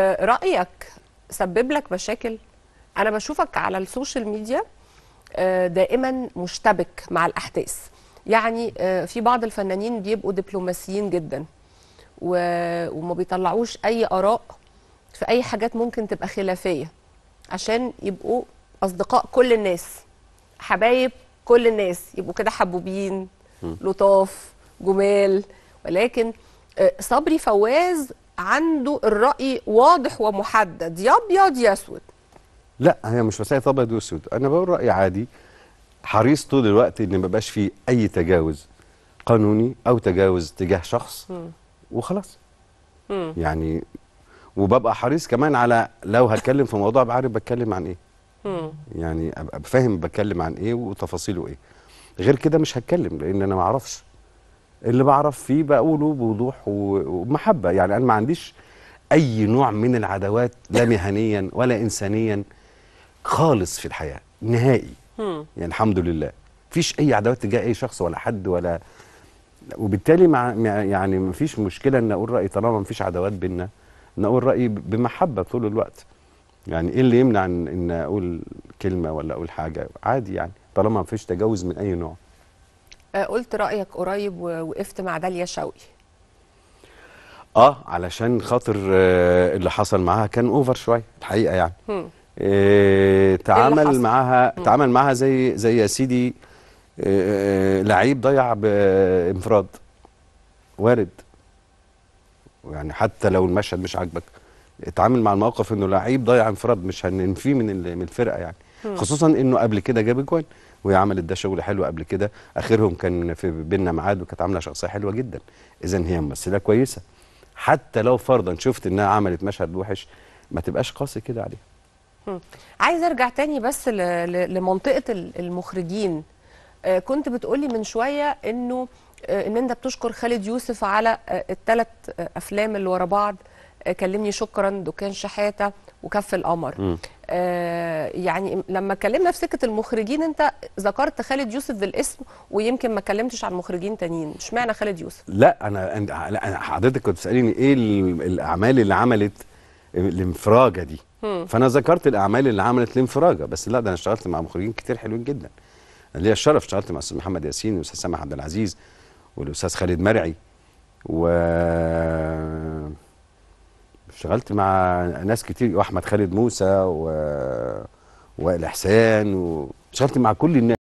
آه، رايك سبب لك مشاكل انا بشوفك على السوشيال ميديا آه، دائما مشتبك مع الاحداث يعني آه، في بعض الفنانين بيبقوا دبلوماسيين جدا وما بيطلعوش اي اراء في اي حاجات ممكن تبقى خلافيه عشان يبقوا اصدقاء كل الناس حبايب كل الناس يبقوا كده حبوبين لطاف جمال ولكن صبري فواز عنده الراي واضح ومحدد يا ابيض يا اسود لا هي مش مساله ابيض واسود انا بقول راي عادي حريص طول الوقت ان ما بقاش فيه اي تجاوز قانوني او تجاوز تجاه شخص م. وخلاص م. يعني وببقى حريص كمان على لو هتكلم في موضوع بعرف بتكلم عن ايه يعني ابقى فاهم بتكلم عن ايه وتفاصيله ايه غير كده مش هتكلم لان انا ما اعرفش اللي بعرف فيه بقوله بوضوح ومحبه يعني انا ما عنديش اي نوع من العداوات لا مهنيا ولا انسانيا خالص في الحياه نهائي يعني الحمد لله فيش اي عداوات تجاه اي شخص ولا حد ولا وبالتالي مع يعني فيش مشكله ان اقول رايي طالما ما فيش عداوات بينا ان اقول رايي بمحبه طول الوقت يعني ايه اللي يمنع ان اقول كلمه ولا اقول حاجه عادي يعني طالما ما فيش تجاوز من اي نوع آه، قلت رايك قريب ووقفت مع داليا شوقي اه علشان خاطر آه، اللي حصل معاها كان اوفر شويه الحقيقه يعني آه إيه تعامل معاها تعامل معاها زي زي يا سيدي آه, آه، لعيب ضيع بانفراد وارد يعني حتى لو المشهد مش عاجبك اتعامل مع الموقف انه لعيب ضيع انفراد مش هننفيه من من الفرقه يعني خصوصا انه قبل كده جاب اجوان وهي عملت ده شغل حلو قبل كده اخرهم كان في بيننا ميعاد وكانت عامله شخصيه حلوه جدا اذا هي ممثله كويسه حتى لو فرضا شفت انها عملت مشهد وحش ما تبقاش قاسي كده عليها عايز ارجع تاني بس لمنطقه المخرجين آه، كنت بتقولي من شويه انه آه، ان انت بتشكر خالد يوسف على آه، الثلاث افلام اللي ورا بعض كلمني شكرا دكان شحاته وكف القمر آه، يعني لما اتكلمنا في سكه المخرجين انت ذكرت خالد يوسف بالاسم ويمكن ما اتكلمتش عن مخرجين تانيين اشمعنى خالد يوسف لا انا انا حضرتك كنت تساليني ايه الاعمال اللي عملت الانفراجه دي مم. فانا ذكرت الاعمال اللي عملت الانفراجه بس لا ده انا اشتغلت مع مخرجين كتير حلوين جدا انا ليا الشرف اشتغلت مع الاستاذ محمد ياسين والاستاذ سامح عبد العزيز والاستاذ خالد مرعي و اشتغلت مع ناس كتير واحمد خالد موسى و وائل احسان واشتغلت مع كل الناس